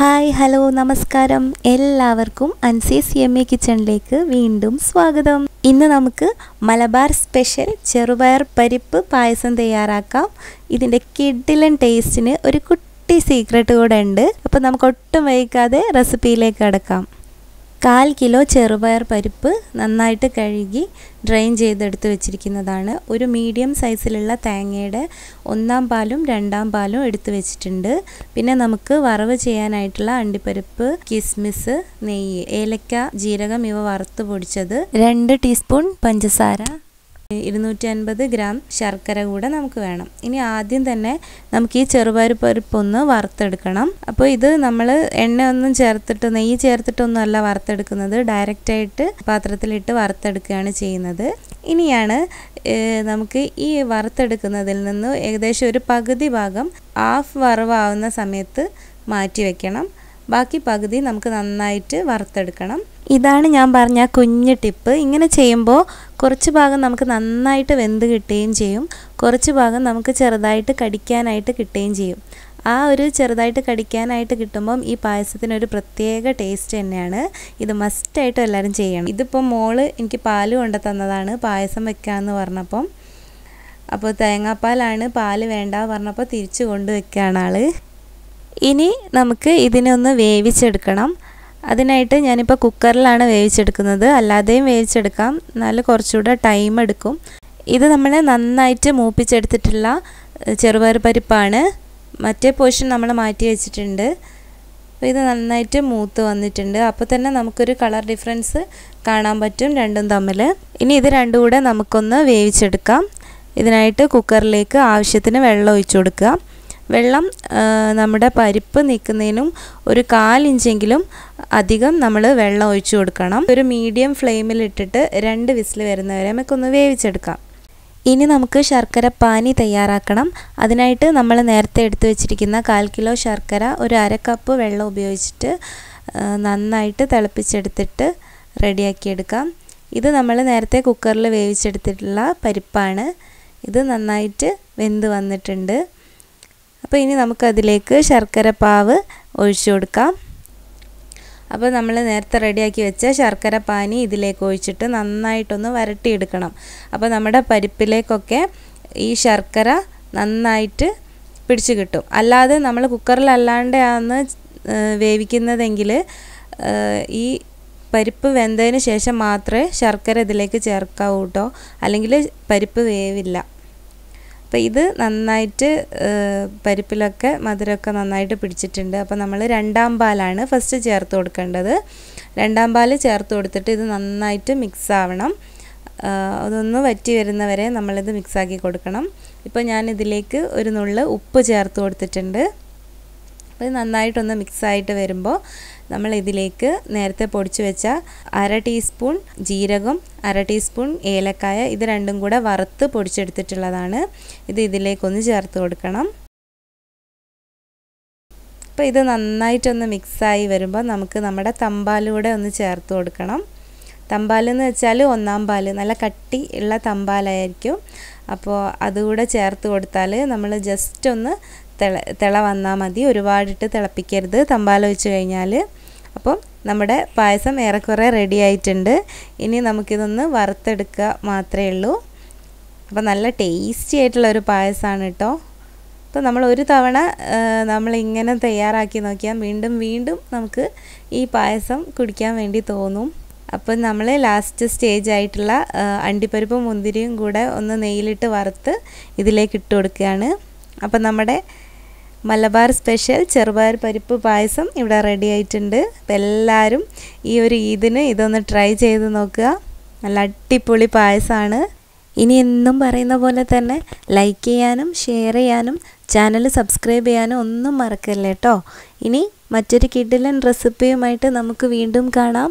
hi hello നമസ്കാരം എല്ലാവർക്കും C M A കിച്ചണിലേക്ക് വീണ്ടും സ്വാഗതം ഇന്ന് നമുക്ക് മലബാർ സ്പെഷ്യൽ ചെറുപയർ പരിപ്പ് പായസം തയ്യാറാക്കാം ഇതിൻ്റെ കിഡിലൻ ടേസ്റ്റിന് ഒരു കുട്ടി സീക്രട്ട് കൂടെ ഉണ്ട് അപ്പോൾ നമുക്ക് ഒട്ടും വൈകാതെ റെസിപ്പിയിലേക്ക് കടക്കാം കാൽ കിലോ ചെറുപയർ പരിപ്പ് നന്നായിട്ട് കഴുകി ഡ്രെയിൻ ചെയ്തെടുത്ത് വെച്ചിരിക്കുന്നതാണ് ഒരു മീഡിയം സൈസിലുള്ള തേങ്ങയുടെ ഒന്നാം പാലും രണ്ടാം പാലും എടുത്തു വെച്ചിട്ടുണ്ട് പിന്നെ നമുക്ക് വറവ് ചെയ്യാനായിട്ടുള്ള അണ്ടിപ്പരിപ്പ് കിസ്മിസ് നെയ്യ് ഏലക്ക ജീരകം ഇവ വറുത്ത് പൊടിച്ചത് രണ്ട് ടീസ്പൂൺ പഞ്ചസാര ഇരുന്നൂറ്റി അൻപത് ഗ്രാം ശർക്കര കൂടെ നമുക്ക് വേണം ഇനി ആദ്യം തന്നെ നമുക്ക് ഈ ചെറുപരിപ്പരിപ്പൊന്ന് വറുത്തെടുക്കണം അപ്പോൾ ഇത് നമ്മൾ എണ്ണ ഒന്നും ചേർത്തിട്ട് നെയ്യ് ചേർത്തിട്ടൊന്നും അല്ല വറുത്തെടുക്കുന്നത് ഡയറക്റ്റായിട്ട് പാത്രത്തിലിട്ട് വറുത്തെടുക്കുകയാണ് ചെയ്യുന്നത് ഇനിയാണ് നമുക്ക് ഈ വറുത്തെടുക്കുന്നതിൽ നിന്ന് ഏകദേശം ഒരു പകുതി ഭാഗം ഹാഫ് വറവാവുന്ന സമയത്ത് മാറ്റി വയ്ക്കണം ബാക്കി പകുതി നമുക്ക് നന്നായിട്ട് വറുത്തെടുക്കണം ഇതാണ് ഞാൻ പറഞ്ഞ കുഞ്ഞ് ടിപ്പ് ഇങ്ങനെ ചെയ്യുമ്പോൾ കുറച്ച് ഭാഗം നമുക്ക് നന്നായിട്ട് വെന്ത് കിട്ടുകയും ചെയ്യും കുറച്ച് ഭാഗം നമുക്ക് ചെറുതായിട്ട് കടിക്കാനായിട്ട് കിട്ടുകയും ചെയ്യും ആ ഒരു ചെറുതായിട്ട് കടിക്കാനായിട്ട് കിട്ടുമ്പം ഈ പായസത്തിനൊരു പ്രത്യേക ടേസ്റ്റ് തന്നെയാണ് ഇത് മസ്റ്റായിട്ടും എല്ലാവരും ചെയ്യണം ഇതിപ്പോൾ മോള് എനിക്ക് പാല് കൊണ്ട് തന്നതാണ് പായസം വെക്കാമെന്ന് പറഞ്ഞപ്പം അപ്പോൾ തേങ്ങാപ്പാലാണ് പാല് വേണ്ട പറഞ്ഞപ്പോൾ തിരിച്ചു കൊണ്ടുവയ്ക്കുകയാണ് ആൾ ഇനി നമുക്ക് ഇതിനെ ഒന്ന് വേവിച്ചെടുക്കണം അതിനായിട്ട് ഞാനിപ്പോൾ കുക്കറിലാണ് വേവിച്ചെടുക്കുന്നത് അല്ലാതെയും വേവിച്ചെടുക്കാം നല്ല കുറച്ചുകൂടെ ടൈം എടുക്കും ഇത് നമ്മൾ നന്നായിട്ട് മൂപ്പിച്ചെടുത്തിട്ടുള്ള ചെറുപയർ പരിപ്പാണ് മറ്റേ പോർഷൻ നമ്മൾ മാറ്റി വെച്ചിട്ടുണ്ട് അപ്പോൾ ഇത് നന്നായിട്ട് മൂത്ത് വന്നിട്ടുണ്ട് അപ്പോൾ തന്നെ നമുക്കൊരു കളർ ഡിഫറൻസ് കാണാൻ പറ്റും രണ്ടും തമ്മിൽ ഇനി ഇത് രണ്ടും കൂടെ നമുക്കൊന്ന് വേവിച്ചെടുക്കാം ഇതിനായിട്ട് കുക്കറിലേക്ക് ആവശ്യത്തിന് വെള്ളം ഒഴിച്ചു കൊടുക്കുക വെള്ളം നമ്മുടെ പരിപ്പ് നിൽക്കുന്നതിനും ഒരു കാലിഞ്ചെങ്കിലും അധികം നമ്മൾ വെള്ളം ഒഴിച്ചു കൊടുക്കണം ഒരു മീഡിയം ഫ്ലെയിമിൽ ഇട്ടിട്ട് രണ്ട് വിസിൽ വരുന്നവരെ നമുക്കൊന്ന് വേവിച്ചെടുക്കാം ഇനി നമുക്ക് ശർക്കര പാനി തയ്യാറാക്കണം അതിനായിട്ട് നമ്മൾ നേരത്തെ എടുത്തു വെച്ചിരിക്കുന്ന കാൽ കിലോ ശർക്കര ഒരു അരക്കപ്പ് കപ്പ് വെള്ളം ഉപയോഗിച്ചിട്ട് നന്നായിട്ട് തിളപ്പിച്ചെടുത്തിട്ട് റെഡിയാക്കിയെടുക്കാം ഇത് നമ്മൾ നേരത്തെ കുക്കറിൽ വേവിച്ചെടുത്തിട്ടുള്ള പരിപ്പാണ് ഇത് നന്നായിട്ട് വെന്ത് വന്നിട്ടുണ്ട് അപ്പോൾ ഇനി നമുക്കതിലേക്ക് ശർക്കര പാവ് ഒഴിച്ചു കൊടുക്കാം അപ്പോൾ നമ്മൾ നേരത്തെ റെഡിയാക്കി വെച്ച ശർക്കര പാനി ഇതിലേക്ക് ഒഴിച്ചിട്ട് നന്നായിട്ടൊന്ന് വരട്ടിയെടുക്കണം അപ്പോൾ നമ്മുടെ പരിപ്പിലേക്കൊക്കെ ഈ ശർക്കര നന്നായിട്ട് പിടിച്ചു കിട്ടും അല്ലാതെ നമ്മൾ കുക്കറിലല്ലാണ്ടാണ് വേവിക്കുന്നതെങ്കിൽ ഈ പരിപ്പ് വെന്തതിന് ശേഷം മാത്രമേ ശർക്കര ഇതിലേക്ക് ചേർക്കാവൂട്ടോ അല്ലെങ്കിൽ പരിപ്പ് വേവില്ല അപ്പോൾ ഇത് നന്നായിട്ട് പരിപ്പിലൊക്കെ മധുരമൊക്കെ നന്നായിട്ട് പിടിച്ചിട്ടുണ്ട് അപ്പോൾ നമ്മൾ രണ്ടാം പാലാണ് ഫസ്റ്റ് ചേർത്ത് കൊടുക്കേണ്ടത് രണ്ടാം പാൽ ചേർത്ത് കൊടുത്തിട്ട് ഇത് നന്നായിട്ട് മിക്സ് ആവണം അതൊന്ന് വറ്റി വരുന്നവരെ നമ്മളിത് മിക്സാക്കി കൊടുക്കണം ഇപ്പോൾ ഞാൻ ഇതിലേക്ക് ഒരു നുള്ള് ഉപ്പ് ചേർത്ത് കൊടുത്തിട്ടുണ്ട് അപ്പോൾ നന്നായിട്ടൊന്ന് മിക്സായിട്ട് വരുമ്പോൾ നമ്മൾ ഇതിലേക്ക് നേരത്തെ പൊടിച്ചു വെച്ച അര ടീസ്പൂൺ ജീരകം അര ടീസ്പൂൺ ഏലക്കായ ഇത് രണ്ടും കൂടെ വറുത്ത് പൊടിച്ചെടുത്തിട്ടുള്ളതാണ് ഇത് ഇതിലേക്കൊന്ന് ചേർത്ത് കൊടുക്കണം അപ്പോൾ ഇത് നന്നായിട്ടൊന്ന് മിക്സായി വരുമ്പോൾ നമുക്ക് നമ്മുടെ തമ്പാലൂടെ ഒന്ന് ചേർത്ത് കൊടുക്കണം തമ്പാലെന്ന് വെച്ചാൽ ഒന്നാം പാൽ നല്ല കട്ടി ഉള്ള തമ്പാലായിരിക്കും അപ്പോൾ അതുകൂടെ ചേർത്ത് കൊടുത്താൽ നമ്മൾ ജസ്റ്റ് ഒന്ന് തിള തിള വന്നാൽ മതി ഒരുപാടിട്ട് തിളപ്പിക്കരുത് തമ്പാല വെച്ച് കഴിഞ്ഞാൽ അപ്പം നമ്മുടെ പായസം ഏറെക്കുറെ റെഡി ആയിട്ടുണ്ട് ഇനി നമുക്കിതൊന്ന് വറുത്തെടുക്കുക മാത്രമേ ഉള്ളൂ അപ്പോൾ നല്ല ടേസ്റ്റി ആയിട്ടുള്ള ഒരു പായസമാണ് കേട്ടോ അപ്പോൾ നമ്മൾ ഒരു തവണ നമ്മളിങ്ങനെ തയ്യാറാക്കി നോക്കിയാൽ വീണ്ടും വീണ്ടും നമുക്ക് ഈ പായസം കുടിക്കാൻ വേണ്ടി തോന്നും അപ്പം നമ്മൾ ലാസ്റ്റ് സ്റ്റേജ് ആയിട്ടുള്ള അണ്ടിപ്പരിപ്പും മുന്തിരിയും കൂടെ ഒന്ന് നെയ്യിലിട്ട് വറുത്ത് ഇതിലേക്ക് ഇട്ട് കൊടുക്കുകയാണ് അപ്പം നമ്മുടെ മലബാർ സ്പെഷ്യൽ ചെറുപയർ പരിപ്പ് പായസം ഇവിടെ റെഡി ആയിട്ടുണ്ട് അപ്പം എല്ലാവരും ഈ ഒരു ഈദിന് ഇതൊന്ന് ട്രൈ ചെയ്ത് നോക്കുക നല്ല അടിപൊളി പായസമാണ് ഇനി എന്നും പറയുന്ന പോലെ തന്നെ ലൈക്ക് ചെയ്യാനും ഷെയർ ചെയ്യാനും ചാനൽ സബ്സ്ക്രൈബ് ചെയ്യാനും ഒന്നും മറക്കല്ലേട്ടോ ഇനി മറ്റൊരു കിഡിലൻ റെസിപ്പിയുമായിട്ട് നമുക്ക് വീണ്ടും കാണാം